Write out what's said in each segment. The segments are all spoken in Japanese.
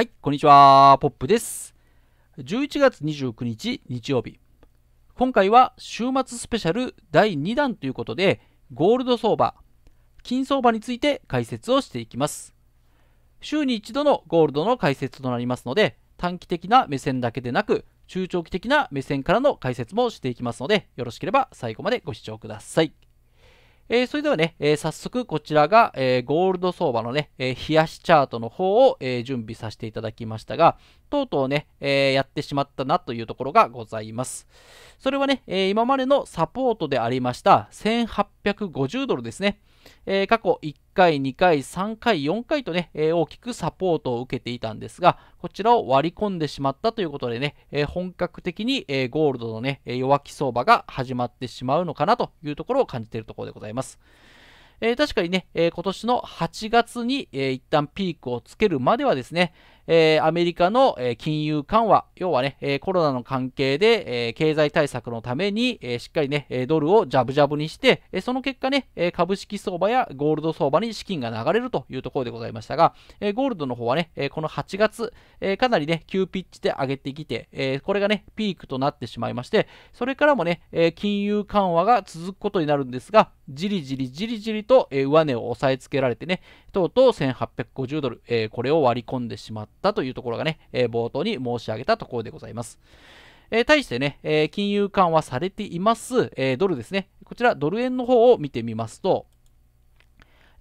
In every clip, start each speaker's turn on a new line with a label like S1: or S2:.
S1: はい、こんにちは、ポップです。11月29日日曜日。今回は週末スペシャル第2弾ということで、ゴールド相場、金相場について解説をしていきます。週に一度のゴールドの解説となりますので、短期的な目線だけでなく、中長期的な目線からの解説もしていきますので、よろしければ最後までご視聴ください。えー、それではね、えー、早速こちらが、えー、ゴールド相場のね、え冷やしチャートの方を、え準備させていただきましたが、とうとうね、えー、やってしまったなというところがございます。それはね、えー、今までのサポートでありました1850ドルですね。えー、過去1回、2回、3回、4回とね、えー、大きくサポートを受けていたんですが、こちらを割り込んでしまったということでね、えー、本格的に、えゴールドのね、弱気相場が始まってしまうのかなというところを感じているところでございます。え確かにね、え今年の8月に、え一旦ピークをつけるまではですね、えー、アメリカの、えー、金融緩和、要はね、えー、コロナの関係で、えー、経済対策のために、えー、しっかりね、ドルをジャブジャブにして、えー、その結果ね、え株式相場やゴールド相場に資金が流れるというところでございましたが、えゴールドの方はね、えこの8月、えかなりね、急ピッチで上げてきて、えこれがね、ピークとなってしまいまして、それからもね、え金融緩和が続くことになるんですが、じりじりじりじりと、え上値を押さえつけられてね、とうとう1850ドル、えこれを割り込んでしまった。ったというところがね、えー、冒頭に申し上げたところでございます。えー、対してね、えー、金融緩和されています、えドルですね。こちら、ドル円の方を見てみますと、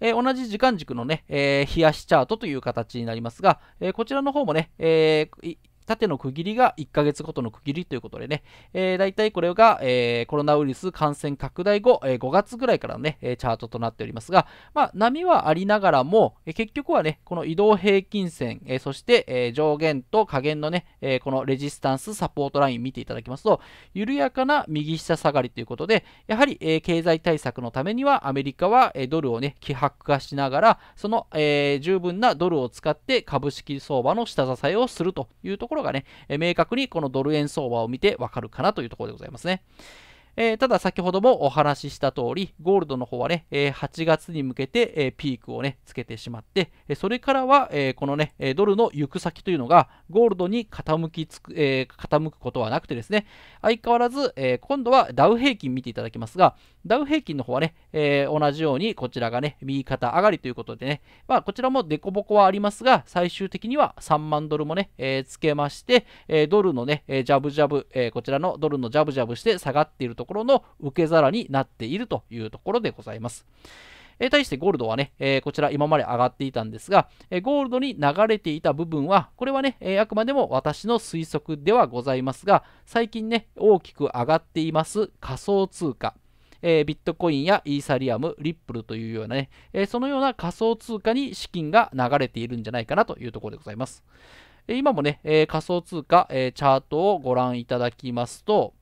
S1: え同じ時間軸のね、えー、冷やしチャートという形になりますが、えこちらの方もね、えー、縦の区切りが1ヶ月ごとの区切りということでね、えー、大体これが、えー、コロナウイルス感染拡大後、えー、5月ぐらいからのね、チャートとなっておりますが、まあ、波はありながらも、えー、結局はね、この移動平均線、えー、そして、えー、上限と下限のね、えー、このレジスタンス、サポートライン見ていただきますと、緩やかな右下下がりということで、やはり、えー、経済対策のためにはアメリカは、えー、ドルをね、希薄化しながら、その、えー、十分なドルを使って株式相場の下支えをするというところろがね、明確にこのドル円相場を見てわかるかなというところでございますね。えー、ただ先ほどもお話しした通り、ゴールドの方はね、えー、8月に向けて、えー、ピークをね、つけてしまって、えそれからは、えこのね、ドルの行く先というのが、ゴールドに傾きつく、え傾くことはなくてですね、相変わらず、え今度はダウ平均見ていただきますが、ダウ平均の方はね、え同じようにこちらがね、右肩上がりということでね、まあ、こちらも凸凹はありますが、最終的には3万ドルもね、えつけまして、えドルのね、ジャブジャブ、えこちらのドルのジャブジャブして下がっているところころの受け皿になっているというところでございます。え対してゴールドはね、えこちら今まで上がっていたんですが、えゴールドに流れていた部分は、これはね、えあくまでも私の推測ではございますが、最近ね、大きく上がっています仮想通貨。えビットコインやイーサリアム、リップルというようなね、えそのような仮想通貨に資金が流れているんじゃないかなというところでございます。今もね、え仮想通貨、えチャートをご覧いただきますと、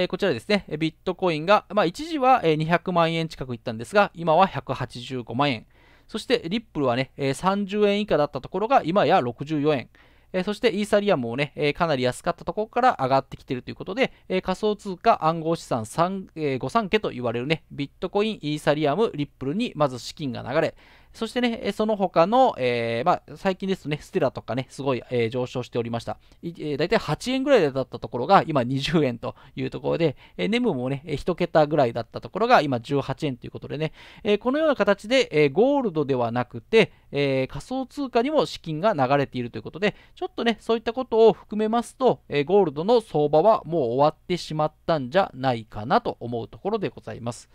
S1: えー、こちらですね、ビットコインが、まあ、一時は200万円近くいったんですが、今は185万円。そして、リップルはね、30円以下だったところが、今や64円。えそして、イーサリアムもね、えかなり安かったところから上がってきているということで、え仮想通貨暗号資産3、えー、御三家と言われるね、ビットコイン、イーサリアム、リップルにまず資金が流れ、そしてね、その他の、えー、まあ、最近ですとね、ステラとかね、すごい、えー、上昇しておりました。大体だいたい8円ぐらいだったところが、今20円というところで、えー、ネムもね、1桁ぐらいだったところが、今18円ということでね、えー、このような形で、えー、ゴールドではなくて、えー、仮想通貨にも資金が流れているということで、ちょっとね、そういったことを含めますと、えー、ゴールドの相場はもう終わってしまったんじゃないかなと思うところでございます。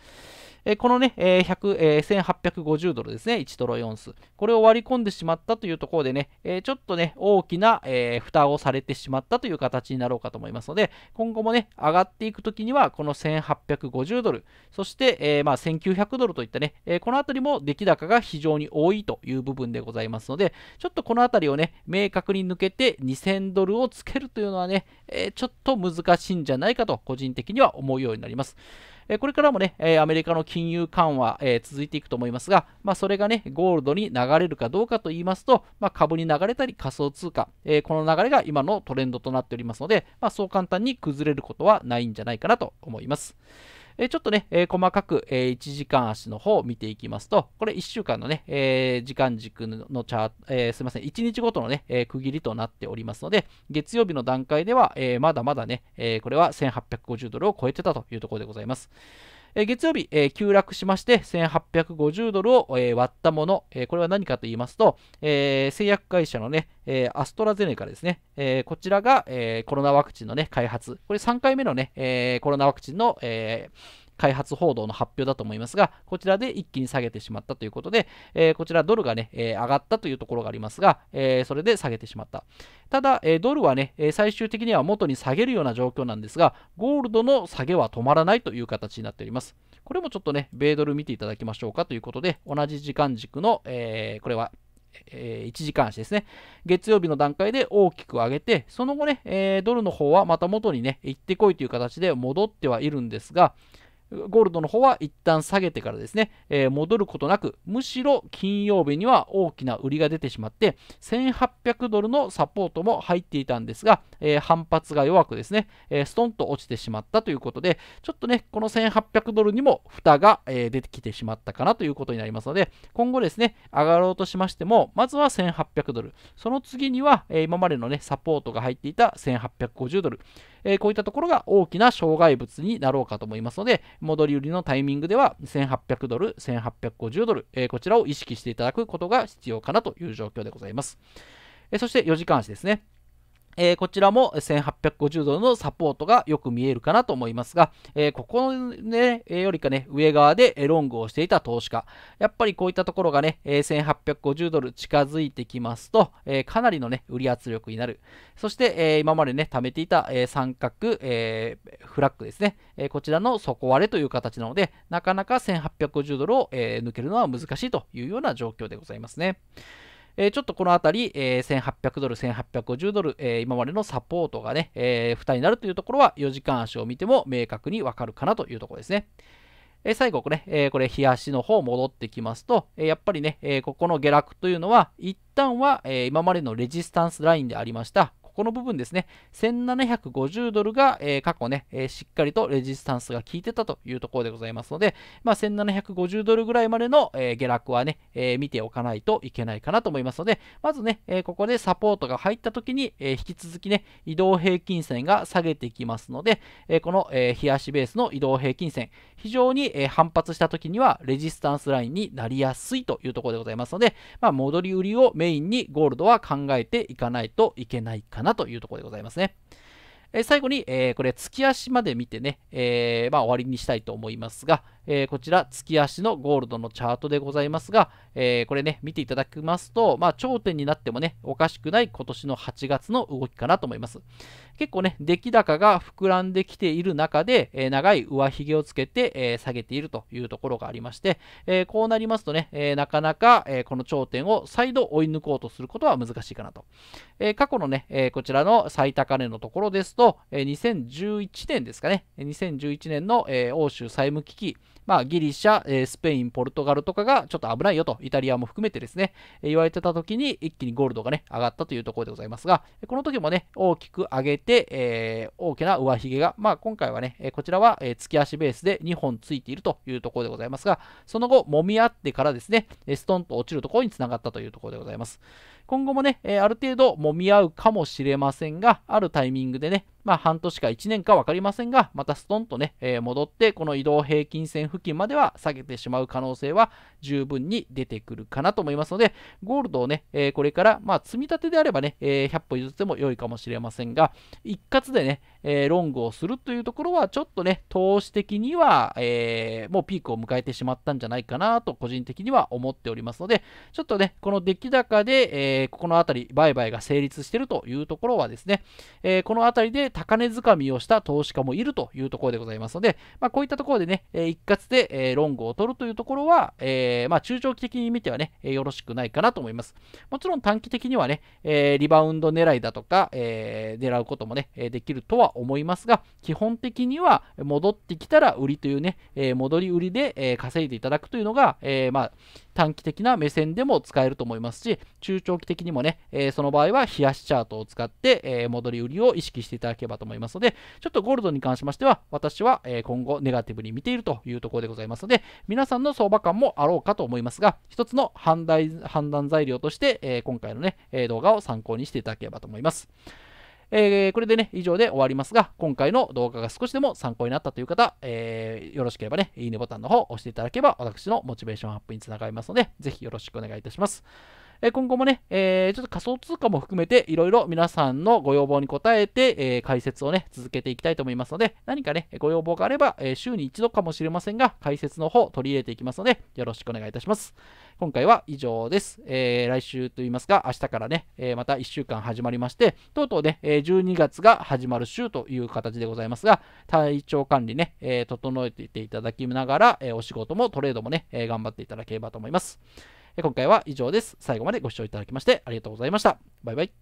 S1: このね、1 8 5 0ドルですね、1ドル4数。これを割り込んでしまったというところでね、ちょっとね、大きな、蓋をされてしまったという形になろうかと思いますので、今後もね、上がっていくときには、この1850ドル、そして、まあ、1900ドルといったね、このあたりも出来高が非常に多いという部分でございますので、ちょっとこのあたりをね、明確に抜けて2000ドルをつけるというのはね、ちょっと難しいんじゃないかと、個人的には思うようになります。えこれからもね、えアメリカの金融緩和、え続いていくと思いますが、まあ、それがね、ゴールドに流れるかどうかと言いますと、まあ、株に流れたり仮想通貨、えこの流れが今のトレンドとなっておりますので、まあ、そう簡単に崩れることはないんじゃないかなと思います。ちょっとね、細かく、1時間足の方を見ていきますと、これ1週間のね、時間軸のチャート、すいません、1日ごとのね、区切りとなっておりますので、月曜日の段階では、まだまだね、これは1850ドルを超えてたというところでございます。月曜日、え急落しまして、1850ドルを、え割ったもの、えこれは何かと言いますと、え製薬会社のね、えアストラゼネカですね、えこちらが、えコロナワクチンのね、開発、これ3回目のね、えコロナワクチンの、えー開発報道の発表だと思いますが、こちらで一気に下げてしまったということで、えー、こちらドルがね、えー、上がったというところがありますが、えー、それで下げてしまった。ただ、えドルはね、え最終的には元に下げるような状況なんですが、ゴールドの下げは止まらないという形になっております。これもちょっとね、米ドル見ていただきましょうかということで、同じ時間軸の、えこれはえー、1時間足ですね。月曜日の段階で大きく上げて、その後ね、えー、ドルの方はまた元にね、行ってこいという形で戻ってはいるんですが、ゴールドの方は一旦下げてからですね、えー、戻ることなく、むしろ金曜日には大きな売りが出てしまって、1800ドルのサポートも入っていたんですが、えー、反発が弱くですね、えー、ストンと落ちてしまったということで、ちょっとね、この1800ドルにも蓋が、え出てきてしまったかなということになりますので、今後ですね、上がろうとしましても、まずは1800ドル、その次には、え今までのね、サポートが入っていた1850ドル、えー、こういったところが大きな障害物になろうかと思いますので、戻り売りのタイミングでは1800ドル、1850ドル、えー、こちらを意識していただくことが必要かなという状況でございます。えそして4時間足ですね。えー、こちらも1850ルのサポートがよく見えるかなと思いますが、えー、ここの、ね、よりかね、上側でロングをしていた投資家、やっぱりこういったところがね、え1850ドル近づいてきますと、えかなりのね、売り圧力になる。そして、え今までね、貯めていた、え三角、えフラッグですね、えこちらの底割れという形なので、なかなか1850ドルを、え抜けるのは難しいというような状況でございますね。えー、ちょっとこのあたり、えー、1800ドル、1850ドル、えー、今までのサポートがね、えー、負担になるというところは4時間足を見ても明確にわかるかなというところですね。え最後これ、ね、えこれ、日足の方戻ってきますと、えやっぱりね、えここの下落というのは、一旦は、え今までのレジスタンスラインでありました、この部分ですね、1750ドルが、えー、過去ね、えー、しっかりとレジスタンスが効いてたというところでございますので、まあ、1750ドルぐらいまでの、えー、下落はね、え見ておかないといけないかなと思いますので、まずね、えここでサポートが入った時に、え引き続きね、移動平均線が下げていきますので、えこの、え日足ベースの移動平均線、非常に、え反発した時にはレジスタンスラインになりやすいというところでございますので、まあ、戻り売りをメインにゴールドは考えていかないといけないかなかなというところでございますね。え最後に、えー、これ、月足まで見てね、えー、まあ、終わりにしたいと思いますが、えー、こちら、月足のゴールドのチャートでございますが、えこれね、見ていただきますと、まあ、頂点になってもね、おかしくない今年の8月の動きかなと思います。結構ね、出来高が膨らんできている中で、え長い上髭をつけて、え下げているというところがありまして、えこうなりますとね、えなかなか、えこの頂点を再度追い抜こうとすることは難しいかなと。え過去のね、えこちらの最高値のところですと、え2011年ですかね、2011年の、え欧州債務危機、まあ、ギリシャ、えー、スペイン、ポルトガルとかがちょっと危ないよと、イタリアも含めてですね、えー、言われてた時に一気にゴールドがね、上がったというところでございますが、この時もね、大きく上げて、えー、大きな上髭が、まあ、今回はね、こちらは、えー、月足ベースで2本ついているというところでございますが、その後、揉み合ってからですね、ストンと落ちるところにつながったというところでございます。今後もね、えー、ある程度揉み合うかもしれませんが、あるタイミングでね、まあ半年か1年か分かりませんが、またストンとね、えー、戻って、この移動平均線付近までは下げてしまう可能性は十分に出てくるかなと思いますので、ゴールドをね、えー、これから、まあ積み立てであればね、え100歩譲っても良いかもしれませんが、一括でね、えー、ロングをするというところは、ちょっとね、投資的には、えー、もうピークを迎えてしまったんじゃないかなと、個人的には思っておりますので、ちょっとね、この出来高で、えー、ここのあたり、売買が成立しているというところはですね、えー、このあたりで高値掴みをした投資家もいるというところでございますので、まあ、こういったところでね、え一括で、えー、ロングを取るというところは、えー、まあ、中長期的に見てはね、えよろしくないかなと思います。もちろん短期的にはね、えー、リバウンド狙いだとか、えー、狙うこともね、できるとは思いますが、基本的には戻ってきたら売りというね、えー、戻り売りで、えー、稼いでいただくというのが、えー、まあ、短期的な目線でも使えると思いますし、中長期的にもね、えその場合は冷やしチャートを使って、え戻り売りを意識していただければと思いますので、ちょっとゴールドに関しましては、私は、え今後ネガティブに見ているというところでございますので、皆さんの相場感もあろうかと思いますが、一つの判断判断材料として、え今回のね、動画を参考にしていただければと思います。えー、これでね、以上で終わりますが、今回の動画が少しでも参考になったという方、えー、よろしければね、いいねボタンの方を押していただければ、私のモチベーションアップにつながりますので、ぜひよろしくお願いいたします。え今後もね、えー、ちょっと仮想通貨も含めて、いろいろ皆さんのご要望に応えて、えー、解説をね、続けていきたいと思いますので、何かね、ご要望があれば、え週に一度かもしれませんが、解説の方取り入れていきますので、よろしくお願いいたします。今回は以上です。え来週といいますか、明日からね、えまた1週間始まりまして、とうとうね、え12月が始まる週という形でございますが、体調管理ね、え整えていっていただきながら、えお仕事もトレードもね、え頑張っていただければと思います。今回は以上です。最後までご視聴いただきましてありがとうございました。バイバイ。